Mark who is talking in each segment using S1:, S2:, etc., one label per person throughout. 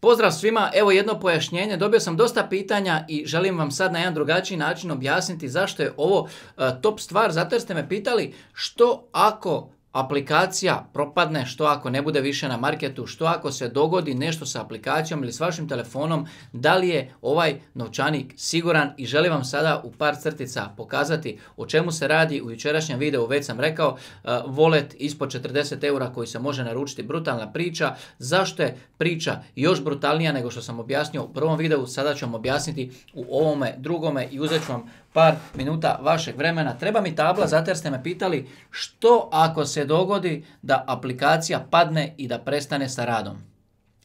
S1: Pozdrav svima, evo jedno pojašnjenje, dobio sam dosta pitanja i želim vam sad na jedan drugačiji način objasniti zašto je ovo e, top stvar, zato jer ste me pitali što ako aplikacija propadne, što ako ne bude više na marketu, što ako se dogodi nešto sa aplikacijom ili s vašim telefonom, da li je ovaj novčanik siguran i želim vam sada u par crtica pokazati o čemu se radi. U jučerašnjem videu već sam rekao, e, volet ispod 40 eura koji se može naručiti, brutalna priča. Zašto je priča još brutalnija nego što sam objasnio u prvom videu, sada ću vam objasniti u ovome drugome i uzet ću vam par minuta vašeg vremena. Treba mi tabla zato jer ste me pitali što ako se se dogodi da aplikacija padne i da prestane sa radom.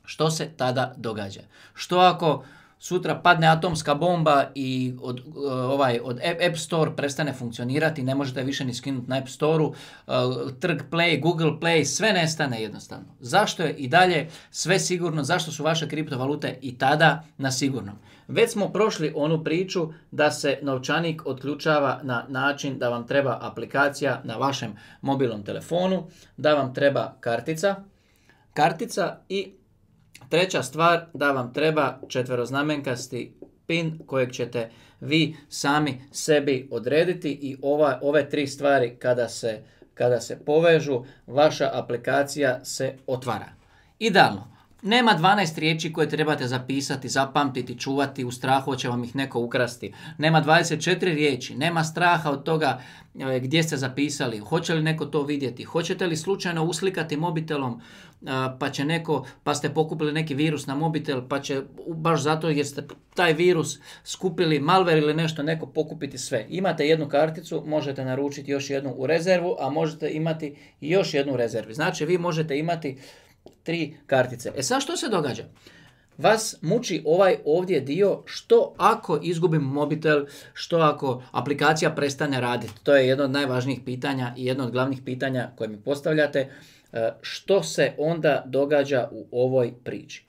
S1: Što se tada događa? Što ako sutra padne atomska bomba i od, e, ovaj, od App Store prestane funkcionirati, ne možete više ni skinuti na App Store-u, e, trg Play, Google Play, sve nestane jednostavno. Zašto je i dalje sve sigurno, zašto su vaše kriptovalute i tada na sigurnom? Već smo prošli onu priču da se novčanik otključava na način da vam treba aplikacija na vašem mobilnom telefonu, da vam treba kartica, kartica i Treća stvar, da vam treba četveroznamenkasti pin kojeg ćete vi sami sebi odrediti i ova, ove tri stvari kada se, kada se povežu, vaša aplikacija se otvara. Idealno. Nema 12 riječi koje trebate zapisati, zapamtiti, čuvati u strahu hoće vam ih neko ukrasti. Nema 24 riječi, nema straha od toga e, gdje ste zapisali, hoće li neko to vidjeti, hoćete li slučajno uslikati mobitelom e, pa će neko, pa ste pokupili neki virus na mobitel pa će baš zato jer ste taj virus skupili malver ili nešto neko pokupiti sve. Imate jednu karticu, možete naručiti još jednu u rezervu, a možete imati još jednu u rezervi. Znači vi možete imati tri kartice. E sad što se događa? Vas muči ovaj ovdje dio što ako izgubim mobitel, što ako aplikacija prestane raditi. To je jedno od najvažnijih pitanja i jedno od glavnih pitanja koje mi postavljate. E, što se onda događa u ovoj priči?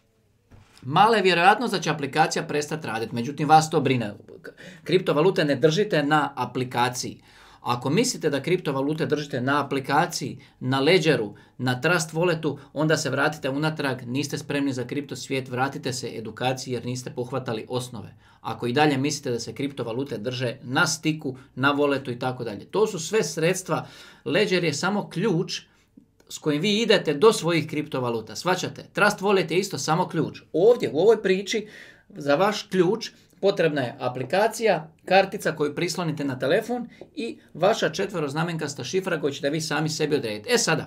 S1: Male je vjerojatnost da će aplikacija prestati raditi, međutim vas to brine. Kriptovalute ne držite na aplikaciji. Ako mislite da kriptovalute držite na aplikaciji, na ledgeru, na trust walletu, onda se vratite unatrag, niste spremni za kripto svijet, vratite se edukaciji jer niste pohvatali osnove. Ako i dalje mislite da se kriptovalute drže na stiku, na walletu i tako dalje. To su sve sredstva, ledger je samo ključ s kojim vi idete do svojih kriptovaluta. Svaćate, Trust Wallet je isto samo ključ. Ovdje u ovoj priči za vaš ključ potrebna je aplikacija, kartica koju prislonite na telefon i vaša četveroznamenkasta šifra koju ćete vi sami sebi odrediti. E sada,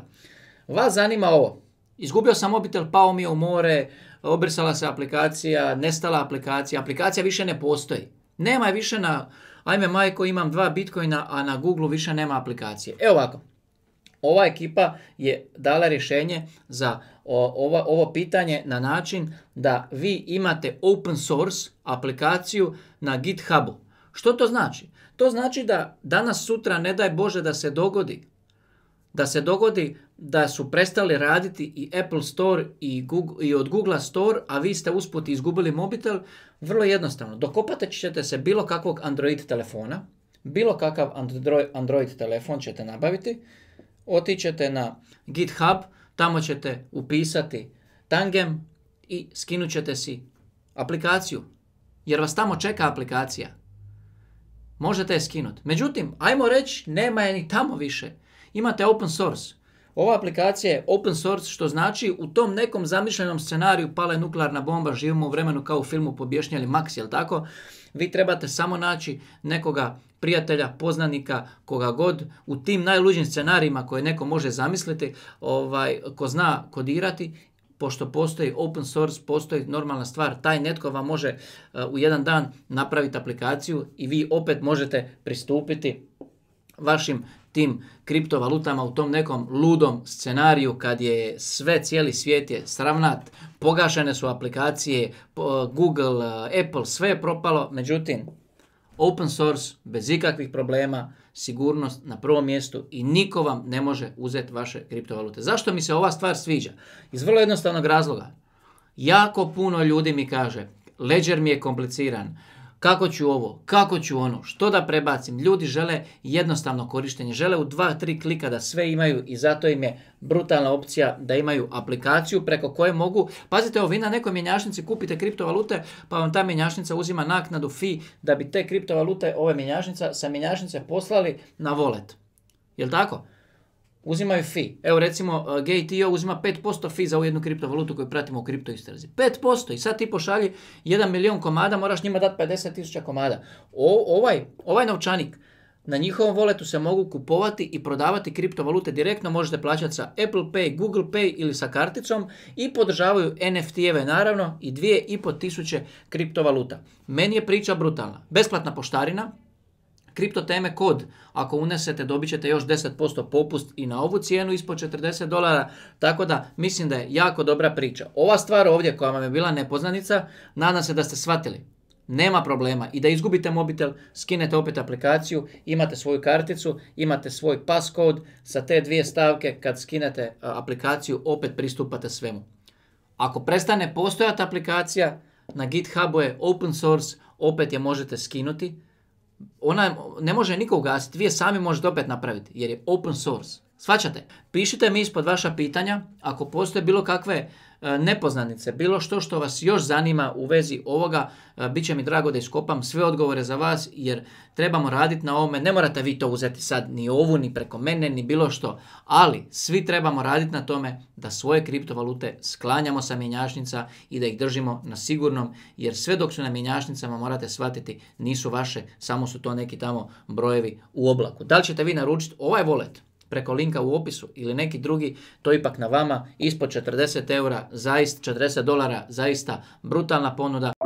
S1: vas zanima ovo. Izgubio sam mobitel, pao mi je u more, obrisala se aplikacija, nestala aplikacija, aplikacija više ne postoji. Nema je više na, ajme majko imam dva bitcoina, a na Google više nema aplikacije. E ovako, ova ekipa je dala rješenje za ovo, pitanje na način da vi imate open source aplikaciju na GitHubu. Što to znači? To znači da danas sutra ne daj Bože da se dogodi da se dogodi da su prestali raditi i Apple Store i, Google, i od Google Store, a vi ste usput izgubili mobitel, vrlo jednostavno. Dokopate ćete se bilo kakvog Android telefona, bilo kakav Android telefon ćete nabaviti, otićete na GitHub, tamo ćete upisati tangem i skinut ćete si aplikaciju. Jer vas tamo čeka aplikacija. Možete je skinuti. Međutim, ajmo reći, nema je ni tamo više. Imate open source. Ova aplikacija je open source, što znači u tom nekom zamišljenom scenariju pala je nuklearna bomba, živimo u vremenu kao u filmu Pobješnjali Max, jel tako? Vi trebate samo naći nekoga prijatelja, poznanika, koga god, u tim najluđim scenarijima koje neko može zamisliti, ovaj, ko zna kodirati, pošto postoji open source, postoji normalna stvar, taj netko vam može eh, u jedan dan napraviti aplikaciju i vi opet možete pristupiti vašim tim kriptovalutama u tom nekom ludom scenariju kad je sve cijeli svijet je sravnat, pogašene su aplikacije, Google, eh, Apple, sve je propalo, međutim open source, bez ikakvih problema, sigurnost na prvom mjestu i niko vam ne može uzeti vaše kriptovalute. Zašto mi se ova stvar sviđa? Iz vrlo jednostavnog razloga. Jako puno ljudi mi kaže, Ledger mi je kompliciran, kako ću ovo, kako ću ono, što da prebacim. Ljudi žele jednostavno korištenje, žele u dva, tri klika da sve imaju i zato im je brutalna opcija da imaju aplikaciju preko koje mogu. Pazite, ovo vi na nekoj mjenjašnici kupite kriptovalute pa vam ta mjenjašnica uzima naknadu fi da bi te kriptovalute, ove mjenjačnica, sa mjenjašnice poslali na volet. Jel tako? uzimaju fi. Evo recimo e, GTO uzima 5% fi za ovu jednu kriptovalutu koju pratimo u kripto istrazi. 5% i sad ti pošalji 1 milijun komada, moraš njima dati 50 tisuća komada. O, ovaj, ovaj novčanik na njihovom voletu se mogu kupovati i prodavati kriptovalute direktno, možete plaćati sa Apple Pay, Google Pay ili sa karticom i podržavaju NFT-eve naravno i tisuće kriptovaluta. Meni je priča brutalna. Besplatna poštarina, kripto teme kod. Ako unesete dobit ćete još 10% popust i na ovu cijenu ispod 40 dolara. Tako da mislim da je jako dobra priča. Ova stvar ovdje koja vam je bila nepoznanica, nadam se da ste shvatili. Nema problema i da izgubite mobitel, skinete opet aplikaciju, imate svoju karticu, imate svoj kod sa te dvije stavke kad skinete e, aplikaciju opet pristupate svemu. Ako prestane postojati aplikacija, na GitHubu je open source, opet je možete skinuti, ona ne može niko ugasiti, vi je sami možete opet napraviti jer je open source. Svaćate? Pišite mi ispod vaša pitanja, ako postoje bilo kakve e, nepoznanice, bilo što što vas još zanima u vezi ovoga, e, bit će mi drago da iskopam sve odgovore za vas jer trebamo raditi na ovome, ne morate vi to uzeti sad ni ovu, ni preko mene, ni bilo što, ali svi trebamo raditi na tome da svoje kriptovalute sklanjamo sa mjenjačnica i da ih držimo na sigurnom jer sve dok su na mjenjašnicama, morate shvatiti nisu vaše, samo su to neki tamo brojevi u oblaku. Da li ćete vi naručiti ovaj volet? preko linka u opisu ili neki drugi, to ipak na vama ispod 40 eura, zaista 40 dolara, zaista brutalna ponuda